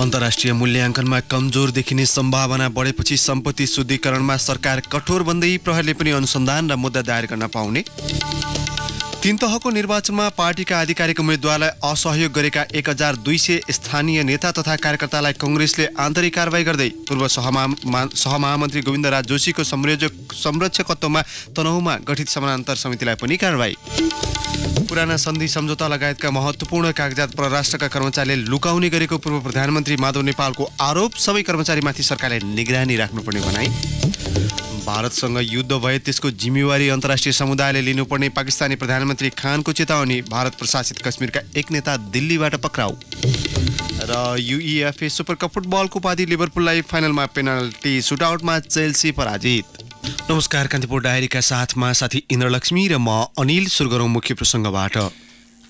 अन्तर्राष्ट्रिय मूल्याङ्कनमा कमजोर देखिने सम्भावना बढेपछि सम्पत्ति शुद्धिकरणमा सरकार कठोर बन्दै प्रहरले पनि अनुसन्धान र मुद्दा दायर गर्न पाउने तीन तहको निर्वाचनमा पार्टीका आधिकारिक उम्मेद्वारलाई असहयोग गरेका एक हजार दुई सय स्थानीय नेता तथा कार्यकर्तालाई कङ्ग्रेसले आन्तरिक कारवाही गर्दै पूर्व सहमहामन्त्री गोविन्द राज जोशीको संयोजक संरक्षकत्वमा तनहुमा गठित समानान्तर समितिलाई पनि कारवाही पुराना सन्धि सम्झौता लगायतका महत्त्वपूर्ण कागजात परराष्ट्रका कर्मचारीले लुकाउने गरेको पूर्व प्रधानमन्त्री माधव नेपालको आरोप सबै कर्मचारीमाथि सरकारले निगरानी राख्नुपर्ने भनाई भारतसँग युद्ध भए त्यसको जिम्मेवारी अन्तर्राष्ट्रिय समुदायले लिनुपर्ने पाकिस्तानी प्रधानमन्त्री खानको चेतावनी भारत प्रशासित कश्मीरका एक नेता दिल्लीबाट पक्राउ र युइएफए सुपर कप फुटबलको उपाधि लिभरपुललाई फाइनलमा पेनाल्टी सुटआउटमा चेल्सी पराजित नमस्कार कान्तिपुर डायरीका साथमा साथी इन्द्रलक्ष्मी र म अनिल सुरगरौँ मुख्य प्रसङ्गबाट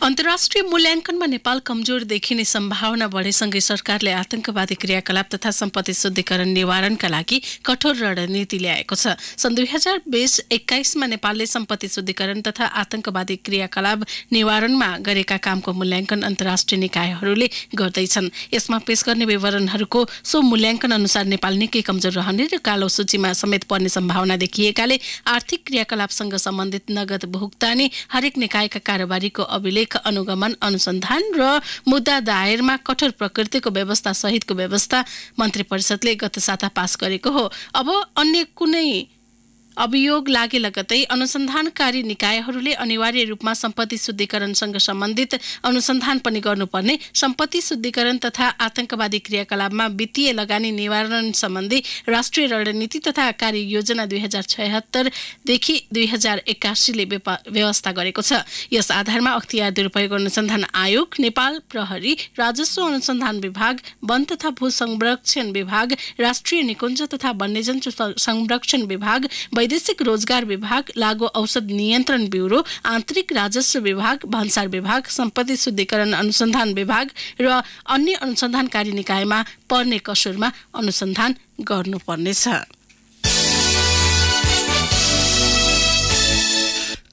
अन्तर्राष्ट्रिय मूल्याङ्कनमा नेपाल कमजोर देखिने सम्भावना बढेसँगै सरकारले आतंकवादी क्रियाकलाप तथा सम्पत्ति शुद्धिकरण निवारणका लागि कठोर रणनीति ल्याएको छ सन् दुई हजार बिस एक्काइसमा नेपालले सम्पत्ति शुद्धिकरण तथा आतंकवादी क्रियाकलाप निवारणमा गरेका कामको मूल्याङ्कन अन्तर्राष्ट्रिय निकायहरूले गर्दैछन् यसमा पेश गर्ने विवरणहरूको सो मूल्याङ्कन अनुसार नेपाल निकै कमजोर रहने र कालो सूचीमा समेत पर्ने सम्भावना देखिएकाले आर्थिक क्रियाकलापसँग सम्बन्धित नगद भुक्तानी हरेक निकायका कारोबारीको अभिलेख लेख अनुगमन अनुसन्धान र मुद्दा दायरमा कठोर प्रकृतिको व्यवस्था सहितको व्यवस्था मन्त्री परिषदले गत साता पास गरेको हो अब अन्य कुनै अभियोग लागे लगतै अनुसन्धानकारी निकायहरूले अनिवार्य रूपमा सम्पत्ति शुद्धिकरणसँग सम्बन्धित अनुसन्धान पनि गर्नुपर्ने सम्पत्ति शुद्धिकरण तथा आतंकवादी क्रियाकलापमा वित्तीय लगानी निवारण सम्बन्धी राष्ट्रिय रणनीति तथा कार्ययोजना दुई हजार छयत्तरदेखि दुई हजार एक्कासीले व्यवस्था गरेको छ यस आधारमा अख्तियार दुरुपयोग अनुसन्धान आयोग नेपाल प्रहरी राजस्व अनुसन्धान विभाग वन तथा भू संरक्षण विभाग राष्ट्रिय निकुञ्ज तथा वन्यजन्तु संरक्षण विभाग वैदेशिक रोजगार विभाग लागु औषध नियन्त्रण ब्युरो आन्तरिक राजस्व विभाग भन्सार विभाग सम्पत्ति शुद्धिकरण अनुसन्धान विभाग र अन्य अनुसन्धानकारी निकायमा पर्ने कसुरमा अनुसन्धान गर्नुपर्नेछ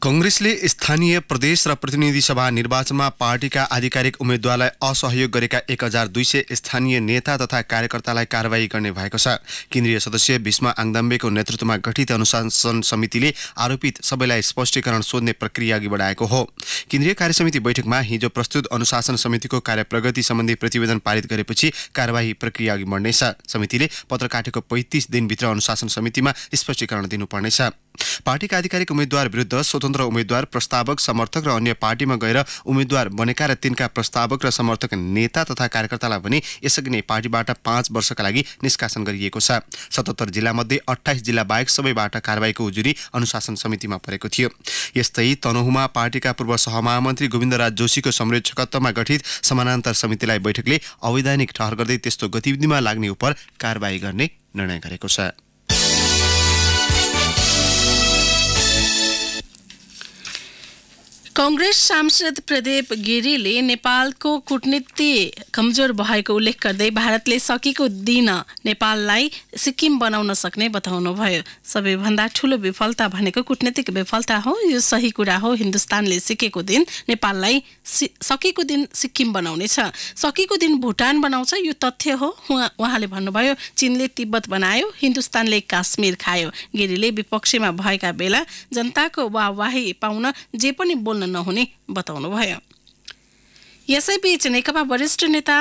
कङ्ग्रेसले स्थानीय प्रदेश र प्रतिनिधि सभा निर्वाचनमा पार्टीका आधिकारिक उम्मेद्वारलाई असहयोग गरेका एक हजार दुई सय स्थानीय नेता तथा कार्यकर्तालाई कारवाही गर्ने भएको छ केन्द्रीय सदस्य भीष्म आङदम्बेको नेतृत्वमा गठित अनुशासन समितिले आरोपित सबैलाई स्पष्टीकरण सोध्ने प्रक्रिया अघि बढाएको हो केन्द्रीय कार्यसमिति बैठकमा हिजो प्रस्तुत अनुशासन समितिको कार्यप्रगति सम्बन्धी प्रतिवेदन पारित गरेपछि कार्यवाही प्रक्रिया अघि बढ्नेछ समितिले पत्र काटेको पैँतिस दिनभित्र अनुशासन समितिमा स्पष्टीकरण दिनुपर्नेछ पार्टीका आधिकारिक उम्मेद्वार विरुद्ध स्वतन्त्र उम्मेद्वार प्रस्तावक समर्थक र अन्य पार्टीमा गएर उम्मेद्वार बनेका र तिनका प्रस्तावक र समर्थक नेता तथा कार्यकर्तालाई पनि यसअघि नै पार्टीबाट पाँच वर्षका लागि निष्कासन गरिएको छ सतहत्तर जिल्लामध्ये अठाइस जिल्ला बाहेक सबैबाट कारवाहीको उजुरी अनुशासन समितिमा परेको थियो यस्तै तनहुमा पार्टीका पूर्व सहमहामन्त्री गोविन्दराज जोशीको संरक्षकत्वमा गठित समानान्तर समितिलाई बैठकले अवैधानिक ठहर गर्दै त्यस्तो गतिविधिमा लाग्ने उप कारवाही गर्ने निर्णय गरेको छ कङ्ग्रेस सांसद प्रदीप गिरीले नेपालको कुटनीति कमजोर भएको उल्लेख गर्दै भारतले सकेको दिन नेपाललाई सिक्किम बनाउन सक्ने बताउनुभयो सबैभन्दा ठुलो विफलता भनेको कुटनीतिक विफलता हो यो सही कुरा हो हिन्दुस्तानले सिकेको दिन नेपाललाई सकेको दिन सिक्किम बनाउनेछ सकेको दिन भुटान बनाउँछ यो तथ्य हो उहाँले भन्नुभयो चिनले तिब्बत बनायो हिन्दुस्तानले काश्मीर खायो गिरीले विपक्षीमा भएका बेला जनताको वाहवाही पाउन जे पनि बोल्न नहुने बताउनुभयो यसैबीच नेकपा वरिष्ठ नेता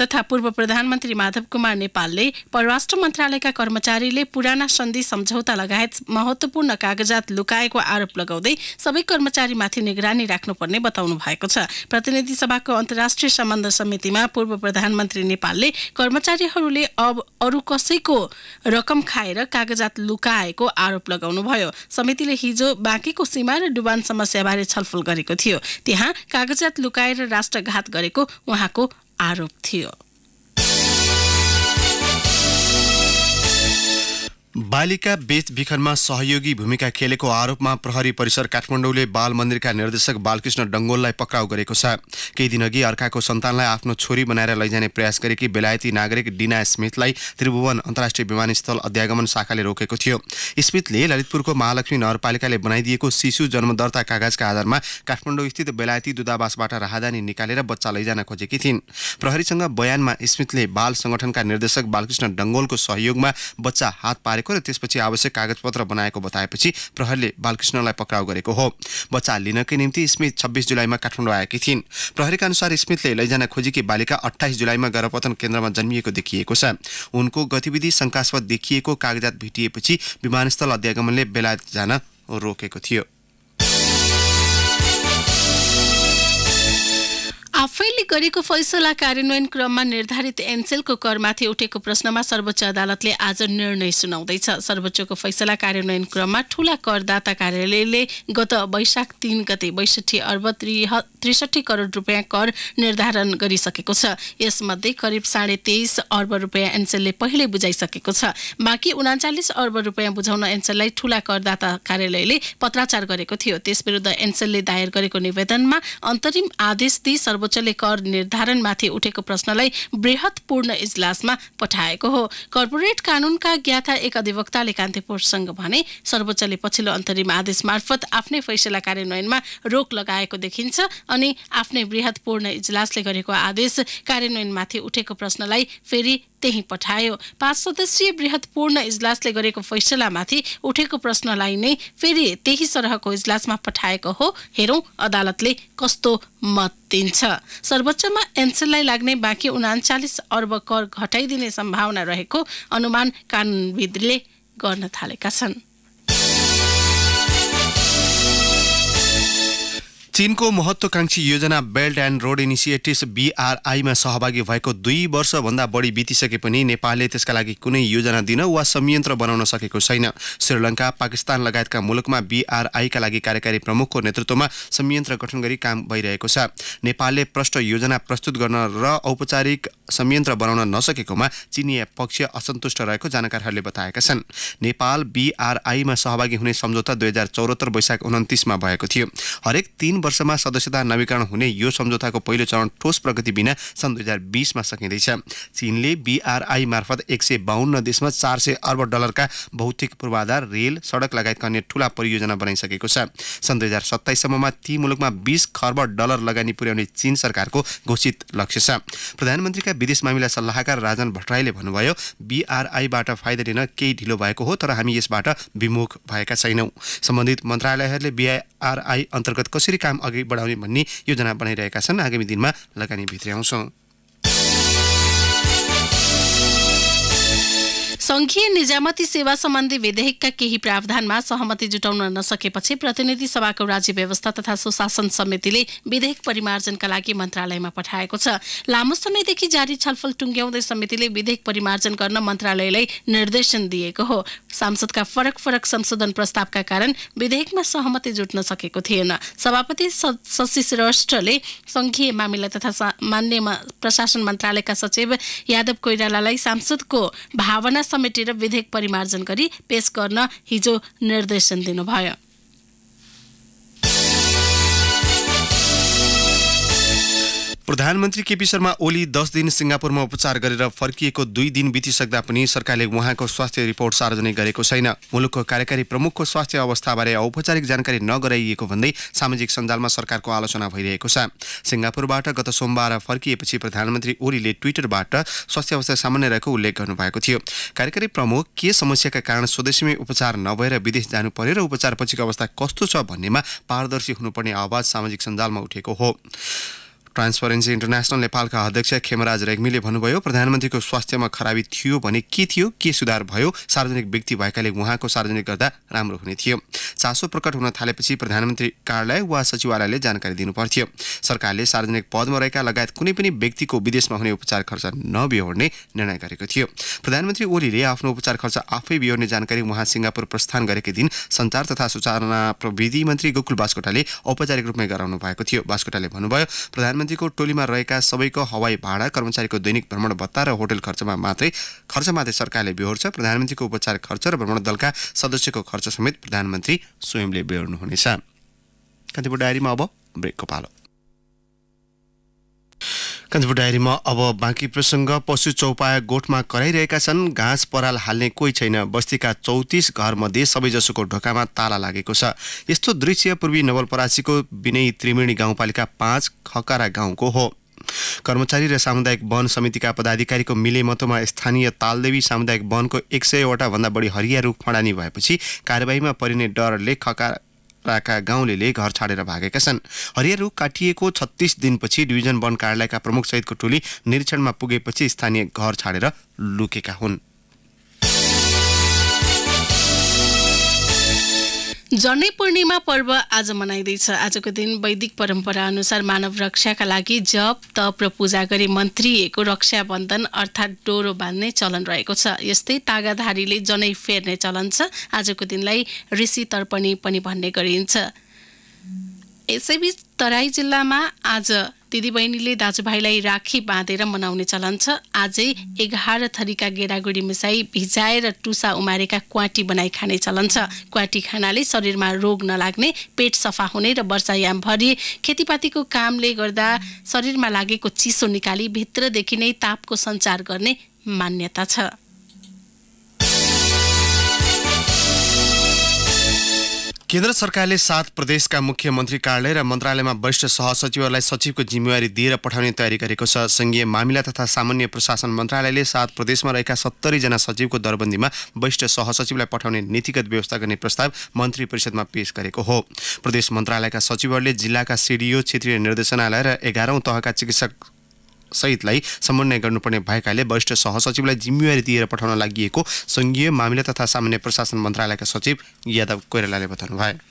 तथा पूर्व प्रधानमन्त्री माधव कुमार नेपालले परराष्ट्र मन्त्रालयका कर्मचारीले पुराना सन्धि सम्झौता लगायत महत्त्वपूर्ण कागजात लुकाएको आरोप लगाउँदै सबै कर्मचारीमाथि निगरानी राख्नुपर्ने बताउनु भएको छ प्रतिनिधि सभाको अन्तर्राष्ट्रिय सम्बन्ध समितिमा पूर्व प्रधानमन्त्री नेपालले कर्मचारीहरूले अब अरू कसैको रकम खाएर कागजात लुकाएको आरोप लगाउनुभयो समितिले हिजो बाँकीको सीमा र डुबान समस्याबारे छलफल गरेको थियो त्यहाँ कागजात लुकाएर राष्ट्रघात गरेको उहाँको out of बालिका बेचबिखनमा सहयोगी भूमिका खेलेको आरोपमा प्रहरी परिसर काठमाडौँले बाल मन्दिरका निर्देशक बालकृष्ण डङ्गोललाई पक्राउ गरेको छ केही दिनअघि अर्काको सन्तानलाई आफ्नो छोरी बनाएर लैजाने प्रयास गरेकी बेलायती नागरिक डिना स्मिथलाई त्रिभुवन अन्तर्राष्ट्रिय विमानस्थल अध्यागमन शाखाले रोकेको थियो स्मिथले ललितपुरको महालक्ष्मी नगरपालिकाले बनाइदिएको शिशु जन्मदर्ता कागजका आधारमा काठमाडौँ बेलायती दूतावासबाट राहदानी निकालेर बच्चा लैजान खोजेकी थिइन् प्रहरीसँग बयानमा स्मिथले बाल सङ्गठनका निर्देशक बालकृष्ण डङ्गोलको सहयोगमा बच्चा हात पारेको र त्यसपछि आवश्यक कागजपत्र बनाएको बताएपछि प्रहरले बालकृष्णलाई पक्राउ गरेको हो बच्चा लिनकै निम्ति स्मिथ छब्बिस जुलाईमा काठमाडौँ आएकी थिइन् प्रहरीका अनुसार स्मिथले लैजान खोजेकी बालिका अठाइस जुलाईमा गर्भपतन केन्द्रमा जन्मिएको देखिएको छ उनको गतिविधि शङ्कास्पद देखिएको कागजात भेटिएपछि विमानस्थल अध्यागमनले बेलायत जान रोकेको थियो आफैले गरेको फैसला कार्यान्वयन क्रममा निर्धारित एनसेलको करमाथि उठेको प्रश्नमा सर्वोच्च अदालतले आज निर्णय सुनाउँदैछ सर्वोच्चको फैसला कार्यान्वयन क्रममा ठूला करदाता कार्यालयले गत वैशाख तीन गते बैसठी अर्ब त्रिसठी करोड रुपियाँ कर निर्धारण गरिसकेको छ यसमध्ये करिब साढे तेइस अर्ब रुपियाँ एनसेलले पहिले बुझाइसकेको छ बाँकी उनाचालिस अर्ब रुपियाँ बुझाउन एनसेललाई ठूला करदाता कार्यालयले पत्राचार गरेको थियो त्यस विरुद्ध एनसेलले दायर गरेको निवेदनमा अन्तरिम आदेश दिई सर्वोच्च शौचले कर निर्धारणमाथि उठेको प्रश्नलाई पूर्ण इजलासमा पठाएको हो कर्पोरेट कानूनका ज्ञाता एक अधिवक्ताले कान्तिपुरसँग भने सर्वोच्चले पछिल्लो अन्तरिम आदेश मार्फत आफ्नै फैसला कार्यान्वयनमा रोक लगाएको देखिन्छ अनि आफ्नै पूर्ण इजलासले गरेको आदेश कार्यान्वयनमाथि उठेको प्रश्नलाई फेरि त्यही पठायो पाँच सदस्यीय वृहत पूर्ण इजलासले गरेको फैसलामाथि उठेको प्रश्नलाई नै फेरि त्यही सरहको इजलासमा पठाएको हो हेरौँ अदालतले कस्तो मत दिन्छ सर्वोच्चमा एनसेललाई लाग्ने बाँकी उनाचालिस अर्ब कर घटाइदिने सम्भावना रहेको अनुमान कानुनविदले गर्न थालेका छन् चीनको महत्वाकांक्षी योजना बेल्ट एन्ड रोड इनिसिएटिभ्स बिआरआईमा सहभागी भएको दुई वर्षभन्दा बढी बितिसके पनि नेपालले त्यसका लागि कुनै योजना दिन वा संयन्त्र बनाउन सकेको छैन श्रीलङ्का पाकिस्तान लगायतका मुलुकमा बिआरआईका लागि कार्यकारी प्रमुखको नेतृत्वमा संयन्त्र गठन गरी काम भइरहेको छ नेपालले प्रष्ट योजना प्रस्तुत गर्न र औपचारिक संयन्त्र बनाउन नसकेकोमा चिनिया पक्ष असन्तुष्ट रहेको जानकारहरूले बताएका छन् नेपाल बिआरआईमा सहभागी हुने सम्झौता दुई हजार चौरात्तर वैशाख उन्तिसमा भएको थियो हरेक वर्ष वर्षमा सदस्यता नवीकरण हुने यो सम्झौताको पहिलो चरण ठोस प्रगति बिना सन् दुई हजार बिसमा सकिँदैछ चीनले बिआरआई मार्फत एक सय बाहन्न देशमा चार सय अर्ब डलरका भौतिक पूर्वाधार रेल सडक लगायतका अन्य ठुला परियोजना बनाइसकेको छ सन् दुई हजार सत्ताइससम्ममा ती मुलुकमा बिस खर्ब डलर लगानी पुर्याउने चीन सरकारको घोषित लक्ष्य छ प्रधानमन्त्रीका विदेश मामिला सल्लाहकार राजन भट्टराईले भन्नुभयो बिआरआईबाट फाइदा लिन केही ढिलो भएको हो तर हामी यसबाट विमुख भएका छैनौँ सम्बन्धित मन्त्रालयहरूले बिआई आरआई अन्तर्गत कसरी काम अघि बढाउने भन्ने योजना बनाइरहेका छन् आगामी दिनमा लगानी भित्र्याउँछौँ संघीय निजामती सेवा सम्बन्धी विधेयकका केही प्रावधानमा सहमति जुटाउन नसकेपछि प्रतिनिधि सभाको राज्य व्यवस्था तथा सुशासन समितिले विधेयक परिमार्जनका लागि मन्त्रालयमा पठाएको छ लामो समयदेखि जारी छलफल टुङ्ग्याउँदै समितिले विधेयक परिमार्जन गर्न मन्त्रालयलाई निर्देशन दिएको हो सांसदका फरक फरक संशोधन प्रस्तावका कारण विधेयकमा सहमति जुट्न सकेको थिएन सभापति शशि श्रेष्ठले संघीय मामिला तथा मान्य प्रशासन मन्त्रालयका सचिव यादव कोइरालालाई सांसदको भावना समेटेर विधेयक परिमार्जन गरी पेश गर्न हिजो निर्देशन दिनुभयो प्रधानमन्त्री केपी शर्मा ओली दस दिन सिङ्गापुरमा उपचार गरेर फर्किएको दुई दिन बितिसक्दा पनि सरकारले उहाँको स्वास्थ्य रिपोर्ट सार्वजनिक गरेको छैन मुलुकको कार्यकारी प्रमुखको स्वास्थ्य अवस्थाबारे औपचारिक जानकारी नगराइएको भन्दै सामाजिक सञ्जालमा सरकारको आलोचना भइरहेको छ सिङ्गापुरबाट गत सोमबार फर्किएपछि प्रधानमन्त्री ओलीले ट्विटरबाट स्वास्थ्य अवस्था सामान्य रहेको उल्लेख गर्नुभएको थियो कार्यकारी प्रमुख के समस्याका कारण स्वदेशीमै उपचार नभएर विदेश जानु पर्यो र उपचारपछिको अवस्था कस्तो छ भन्नेमा पारदर्शी हुनुपर्ने आवाज सामाजिक सञ्जालमा उठेको हो ट्रान्सपरेन्सी इन्टरनेसनल नेपालका अध्यक्ष खेमराज रेग्मीले भन्नुभयो प्रधानमन्त्रीको स्वास्थ्यमा खराबी थियो भने के थियो के सुधार भयो सार्वजनिक व्यक्ति भएकाले उहाँको सार्वजनिक गर्दा राम्रो हुने थियो चासो प्रकट हुन थालेपछि प्रधानमन्त्री कार्यालय वा सचिवालयले जानकारी दिनुपर्थ्यो सरकारले सार्वजनिक पदमा रहेका लगायत कुनै पनि व्यक्तिको विदेशमा हुने उपचार खर्च नबिहोर्ने निर्णय गरेको थियो प्रधानमन्त्री ओलीले आफ्नो उपचार खर्च आफै बिहोर्ने जानकारी उहाँ सिङ्गापुर प्रस्थान गरेकै दिन सञ्चार तथा सूचना प्रविधि मन्त्री गोकुल बास्कोटाले औपचारिक रूपमै गराउनु भएको थियो बास्कोटाले भन्नुभयो प्रधानमन्त्री प्रधानमन्त्रीको टोलीमा रहेका सबैको हवाई भाडा कर्मचारीको दैनिक भ्रमण भत्ता र होटेल खर्चमा मात्रै खर्चमाथि सरकारले बेहोर्छ प्रधानमन्त्रीको उपचार खर्च र भ्रमण दलका सदस्यको खर्च समेत प्रधानमन्त्री स्वयंले बेहोर्नुहुनेछ कान्तिपुर डायरीमा अब ब्रेकको पालो कान्तिपुर डायरीमा अब बाँकी प्रसङ्ग पशु चौपाया गोठमा कराइरहेका छन् घाँस पराल हाल्ने कोही छैन बस्तीका चौतिस घरमध्ये सबैजसोको ढोकामा ताला लागेको छ यस्तो दृश्य पूर्वी नवलपरासीको विनय त्रिवेणी गाउँपालिका पाँच खकारा गाउँको हो कर्मचारी र सामुदायिक वन समितिका पदाधिकारीको मिलेमतोमा स्थानीय तालदेवी सामुदायिक वनको एक सयवटा भन्दा बढी हरिया रुख फडानी भएपछि कारबाहीमा परिने डरले खकारा पाका गाउँले घर छाडेर भागेका छन् हरियर रुख काटिएको छत्तिस दिनपछि डिभिजन वन कार्यालयका प्रमुख सहितको टोली निरीक्षणमा पुगेपछि स्थानीय घर छाडेर लुकेका हुन् जनै पूर्णिमा पर्व आज मनाइँदैछ आजको दिन वैदिक परम्परा अनुसार मानव रक्षाका लागि जप तप र पूजा गरी मन्त्रिएको रक्षा बन्धन अर्थात् डोरो बाँध्ने चलन रहेको छ यस्तै तागाधारीले जनै फेर्ने चलन छ आजको दिनलाई ऋषि तर्पणी पनि भन्ने गरिन्छ यसैबीच तराई जिल्लामा आज दिदीबहिनीले दाजुभाइलाई राखी बाँधेर मनाउने चलन छ आजै एघार थरीका गेडागुडी मिसाई भिजाएर टुसा उमारेका क्वाटी बनाई खाने चलन छ क्वाटी खानाले शरीरमा रोग नलाग्ने पेट सफा हुने र वर्षायामभरि खेतीपातीको कामले गर्दा शरीरमा लागेको चिसो निकाली भित्रदेखि नै तापको सञ्चार गर्ने मान्यता छ केन्द्र सरकारले सात प्रदेशका मुख्यमन्त्री कार्यालय र मन्त्रालयमा वरिष्ठ सहसचिवहरूलाई सचिवको जिम्मेवारी दिएर पठाउने तयारी गरेको छ सङ्घीय मामिला तथा सामान्य प्रशासन मन्त्रालयले सात प्रदेशमा रहेका सत्तरीजना सचिवको दरबन्दीमा वरिष्ठ सहसचिवलाई पठाउने नीतिगत व्यवस्था गर्ने प्रस्ताव मन्त्री परिषदमा पेश गरेको हो प्रदेश मन्त्रालयका सचिवहरूले जिल्लाका सिडिओ क्षेत्रीय निर्देशनालय र एघारौँ तहका चिकित्सक सहितलाई समन्वय गर्नुपर्ने भएकाले वरिष्ठ सहसचिवलाई जिम्मेवारी दिएर पठाउन लागि सङ्घीय मामिला तथा सामान्य प्रशासन मन्त्रालयका सचिव यादव कोइरालाले बताउनुभयो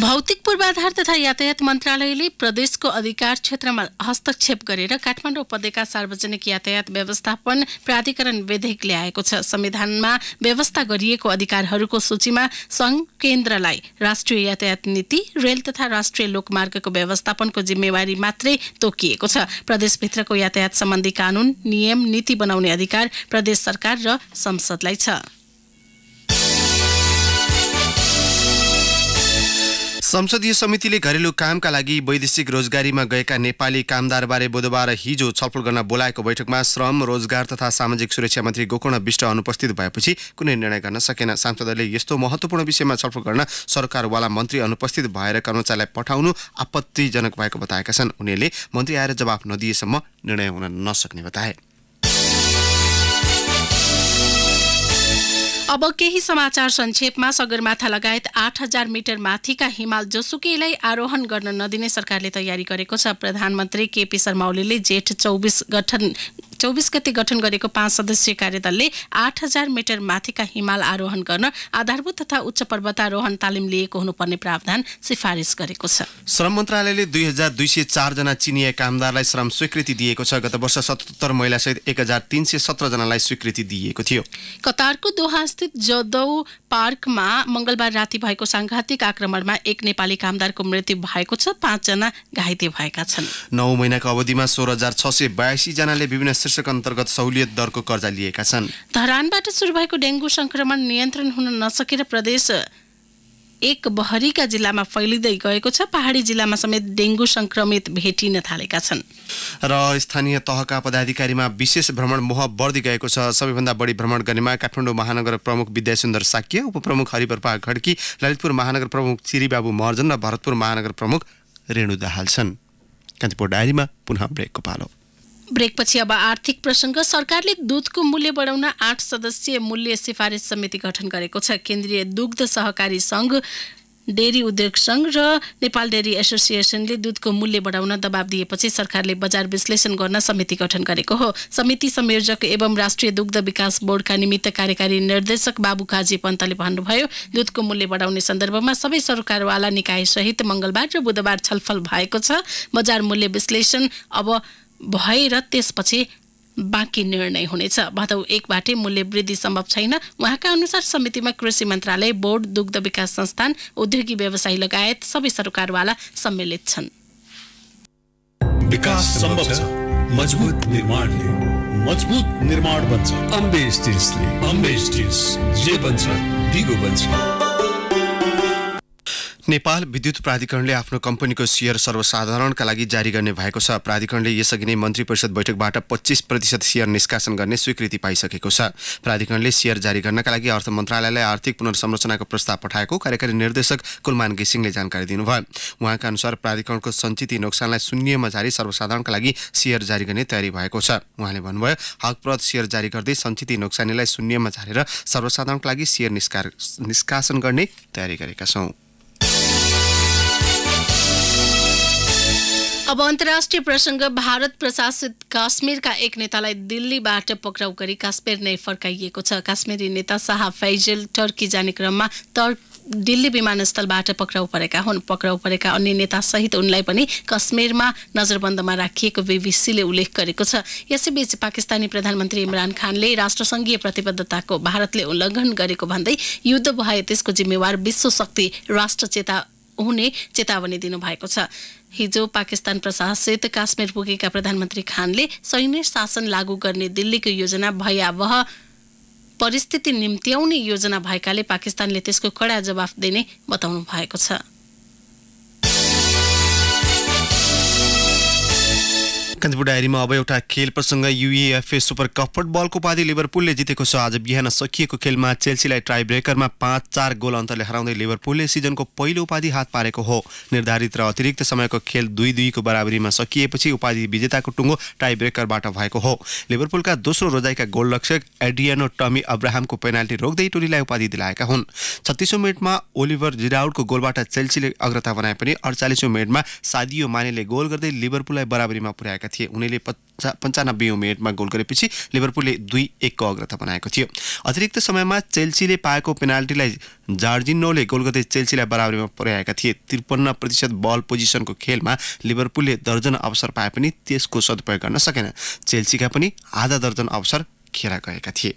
भौतिक पूर्वाधार तथा यातायात मन्त्रालयले प्रदेशको अधिकार क्षेत्रमा हस्तक्षेप गरेर काठमाडौँ उपत्यका सार्वजनिक यातायात व्यवस्थापन प्राधिकरण विधेयक ल्याएको छ संविधानमा व्यवस्था गरिएको अधिकारहरूको सूचीमा सङ्घ केन्द्रलाई राष्ट्रिय यातायात नीति रेल तथा राष्ट्रिय लोकमार्गको व्यवस्थापनको जिम्मेवारी मात्रै तोकिएको छ प्रदेशभित्रको यातायात सम्बन्धी कानून नियम नीति बनाउने अधिकार प्रदेश सरकार र संसदलाई छ संसदीय समितिले घरेलु कामका लागि वैदेशिक रोजगारीमा गएका नेपाली कामदारबारे बुधबार हिजो छलफल गर्न बोलाएको बैठकमा श्रम रोजगार तथा सामाजिक सुरक्षा मन्त्री गोकर्ण विष्ट अनुपस्थित भएपछि कुनै निर्णय गर्न सकेन सांसदहरूले यस्तो महत्त्वपूर्ण विषयमा छलफल गर्न सरकारवाला मन्त्री अनुपस्थित भएर कर्मचारीलाई पठाउनु आपत्तिजनक भएको बताएका छन् उनीहरूले मन्त्री आएर जवाफ नदिएसम्म निर्णय हुन नसक्ने बताए अब केही समाचार संक्षेपमा सगरमाथा लगायत आठ हजार मिटर माथिका हिमाल जोसुकीलाई आरोहण गर्न नदिने सरकारले तयारी गरेको छ प्रधानमन्त्री केपी शर्मा ओलीले जेठ चौबिस गठन चौबिस गते गठन गरेको पाँच सदस्यीय कार्यदलले आठ हजार मिटर माथिका हिमाल आरोहण गर्न आधारभूत तथा उच्च पर्वतारोहण तालिम लिएको हुनुपर्ने प्रावधान सिफारिस गरेको छ श्रम मन्त्रालयले दुई हजार दुई सय चारजना चिनिया कामदारलाई श्रम स्वीकृति दिएको छ गत वर्ष सतहत्तर सहित एक हजार तिन सय सत्रजनालाई स्वीकृति दिएको थियो कतारको दोहा स्थित जदौ पार्कमा मङ्गलबार राति भएको साङ्घातिक आक्रमणमा एक नेपाली कामदारको मृत्यु भएको छ पाँचजना घाइते भएका छन् नौ महिनाको अवधिमा सोह्र हजार छ सय जनाले विभिन्न शीर्षक अन्तर्गत सहुलियत दरको कर्जा लिएका छन् धरानबाट सुरु भएको डेङ्गु संक्रमण नियन्त्रण हुन नसकेर प्रदेश एक बहरीका जिल्लामा फैलिँदै गएको छ पहाडी जिल्लामा समेत डेङ्गु संक्रमित भेटिन थालेका छन् र स्थानीय तहका पदाधिकारीमा विशेष भ्रमण मोह बढ्दै गएको छ सबैभन्दा बढी भ्रमण गर्नेमा काठमाडौँ महानगर प्रमुख विद्यासुन्दर साक्य उपप्रमुख हरिप्रपा खड्की ललितपुर महानगर प्रमुख चिरीबाबु महर्जन र भरतपुर महानगर प्रमुख रेणु दाहाल छन् कान्तिपुर डायरीमा पुनः ब्रेकको पालो ब्रेकपछि अब आर्थिक प्रसङ्ग सरकारले दुधको मूल्य बढाउन आठ सदस्यीय मूल्य सिफारिस समिति गठन गरेको छ केन्द्रीय दुग्ध सहकारी सङ्घ डेरी उद्योग सङ्घ र नेपाल डेरी एसोसिएसनले दुधको मूल्य बढाउन दबाब दिएपछि सरकारले बजार विश्लेषण गर्न समिति गठन गरेको हो समिति संयोजक एवं राष्ट्रिय दुग्ध विकास बोर्डका निमित्त कार्यकारी निर्देशक बाबु काजी पन्तले भन्नुभयो दुधको मूल्य बढाउने सन्दर्भमा सबै सरकारवाला निकायसहित मङ्गलबार र बुधबार छलफल भएको छ बजार मूल्य विश्लेषण अब भएर त्यसपछि बाँकी निर्णय हुनेछ भदौ एकबाटै मूल्य वृद्धि सम्भव छैन उहाँका अनुसार समितिमा कृषि मन्त्रालय बोर्ड दुग्ध विकास संस्थान उद्योगी व्यवसायी लगायत सबै सरकारवाला सम्मिलित छन् विकास सम्भव छ मजबुत निर्माणले मजबुत निर्माण बन्छ अम्बे स्टिल्सले अम्बे स्टिल्स जे बन्छ दिगो बन्छ नेपाल विद्युत प्राधिकरणले आफ्नो कम्पनीको सेयर सर्वसाधारणका लागि जारी गर्ने भएको छ प्राधिकरणले यसअघि नै मन्त्री परिषद बैठकबाट पच्चिस प्रतिशत सेयर निष्कासन गर्ने स्वीकृति पाइसकेको छ प्राधिकरणले सेयर जारी गर्नका लागि अर्थ मन्त्रालयलाई आर्थिक पुनर्संरचनाको प्रस्ताव पठाएको कार्यकारी निर्देशक कुलमान घिसिङले जानकारी दिनुभयो उहाँका अनुसार प्राधिकरणको सञ्चित नोक्सानलाई शून्यमा जारी सर्वसाधारणका लागि सेयर जारी गर्ने तयारी भएको छ उहाँले भन्नुभयो हकप्रद सेयर जारी गर्दै सञ्चित नोक्सानीलाई शून्यमा झारेर सर्वसाधारणका लागि सेयर निष्कार निष्कासन गर्ने तयारी गरेका छौँ अब अन्तर्राष्ट्रिय प्रसङ्ग भारत प्रशासित काश्मीरका एक नेतालाई दिल्लीबाट पक्राउ गरी काश्मीर नै फर्काइएको छ काश्मीरी नेता शाह फैजेल टर्की जाने क्रममा तर्क दिल्ली विमानस्थलबाट पक्राउ परेका हुन् पक्राउ परेका अन्य नेतासहित उनलाई पनि कश्मीरमा नजरबन्दमा राखिएको बिबिसीले उल्लेख गरेको छ यसैबीच पाकिस्तानी प्रधानमन्त्री इमरान खानले राष्ट्रसङ्घीय प्रतिबद्धताको भारतले उल्लङ्घन गरेको भन्दै युद्ध भए त्यसको जिम्मेवार विश्व शक्ति राष्ट्र चेता हुने चेतावनी दिनुभएको छ हिजो पाकिस्तान प्रशासित काश्मीर पुगेका प्रधानमन्त्री खानले सैन्य शासन लागू गर्ने दिल्लीको योजना भयावह परिस्थिति निम्त्याउने योजना भएकाले पाकिस्तानले त्यसको कडा जवाफ दिने बताउनु भएको छ कञ्चपुर डायरीमा अब एउटा खेल प्रसङ्ग युएएफए सुपर कप फुटबलको उपाधि लिभरपुलले जितेको छ आज बिहान सकिएको खेलमा चेल्सीलाई ट्राई ब्रेकरमा पाँच चार गोल अन्तरले हराउँदै लिभरपुलले सिजनको पहिलो उपाधि हात पारेको हो निर्धारित र अतिरिक्त समयको खेल दुई दुईको बराबरीमा सकिएपछि उपाधि विजेताको टुङ्गो ट्राई ब्रेकरबाट भएको हो लिभरपुलका दोस्रो रोजाइका गोल रक्षक एड्रियानो टमी अब्राहमको पेनाल्टी रोक्दै टोलीलाई उपाधि दिलाएका हुन् छत्तिसौँ मिनटमा ओलिभर जिराउडको गोलबाट चेल्सीले अग्रता बनाए पनि अडचालिसौँ मिनटमा सादियो मानेले गोल गर्दै लिभरपुललाई बराबरीमा पुर्याएका गरेका थिए उनीले पचा पन्चानब्बे मिनटमा गोल गरेपछि लिभरपुलले दुई एकको अग्रता बनाएको थियो अतिरिक्त समयमा चेल्सीले पाएको पेनाल्टीलाई जार्जिनोले गोल गर्दै चेल्सीलाई बराबरीमा पुर्याएका थिए त्रिपन्न प्रतिशत बल पोजिसनको खेलमा लिभरपुलले दर्जन अवसर पाए पनि त्यसको सदुपयोग गर्न सकेन चेल्सीका पनि आधा दर्जन अवसर खेला गएका थिए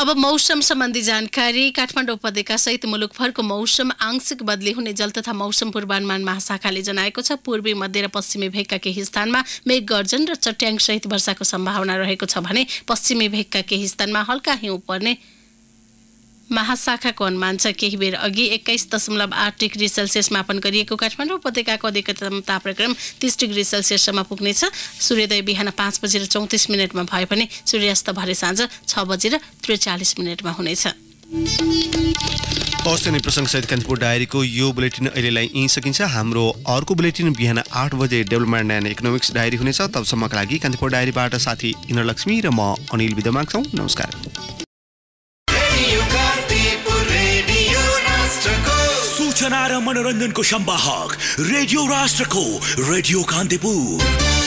अब मौसम सम्बन्धी जानकारी काठमाडौँ उपत्यका सहित मुलुकभरको मौसम आंशिक बदली हुने जल तथा मौसम पूर्वानुमान महाशाखाले जनाएको छ पूर्वी मध्य र पश्चिमी भेगका केही स्थानमा मेघ गर्जन र चट्याङसहित वर्षाको सम्भावना रहेको छ भने पश्चिमी भेगका केही स्थानमा हल्का हिउँ पर्ने महाशाखाको अनुमान छ केही बेर अघि एक्काइस दशमलव आठ डिग्री सेल्सियस मापन गरिएको काठमाडौँ उपत्यकाको अधिकतम तापक्रम तिस डिग्री सेल्सियससम्म पुग्नेछ सूर्योदय बिहान पाँच बजेर चौतिस मिनटमा भए पनि सूर्यास्त भरे साँझ छ बजेर त्रिचालिस मिनटमा हुनेछ हवस् अनि प्रसङ्गसहित कान्तिपुर डायरीको यो बुलेटिन अहिलेलाई यहीँ सकिन्छ हाम्रो अर्को बुलेटिन बिहान आठ बजे डेभलपमेन्ट एन्ड इकोनोमिक्स डायरी हुनेछ तबसम्मका लागि कान्तिपुर डायरीबाट साथी इन्द्रलक्ष्मी र म अनिल विदा माग्छौँ नमस्कार मनोरंजन को शंबाहक रेडियो राष्ट्र को रेडियो कांतिपुर